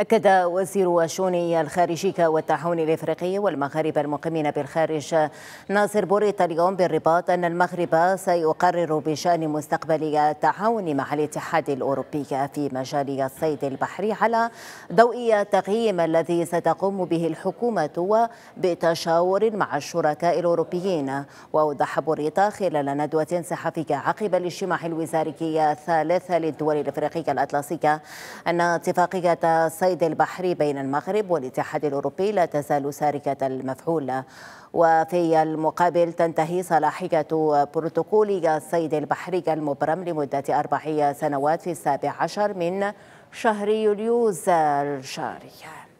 أكد وزير الشؤون الخارجية والتعاون الإفريقي والمغاربة المقيمين بالخارج ناصر بوريطة اليوم بالرباط أن المغرب سيقرر بشأن مستقبل التعاون مع الاتحاد الأوروبي في مجال الصيد البحري على ضوء التقييم الذي ستقوم به الحكومة وبتشاور مع الشركاء الأوروبيين وأوضح بوريطة خلال ندوة صحفية عقب الاجتماع الوزاري الثالث للدول الإفريقية الأطلسية أن اتفاقية الصيد البحري بين المغرب والاتحاد الأوروبي لا تزال ساركة المفعول وفي المقابل تنتهي صلاحية بروتوكول الصيد البحري المبرم لمدة أربع سنوات في السابع عشر من شهر يوليوز الجاري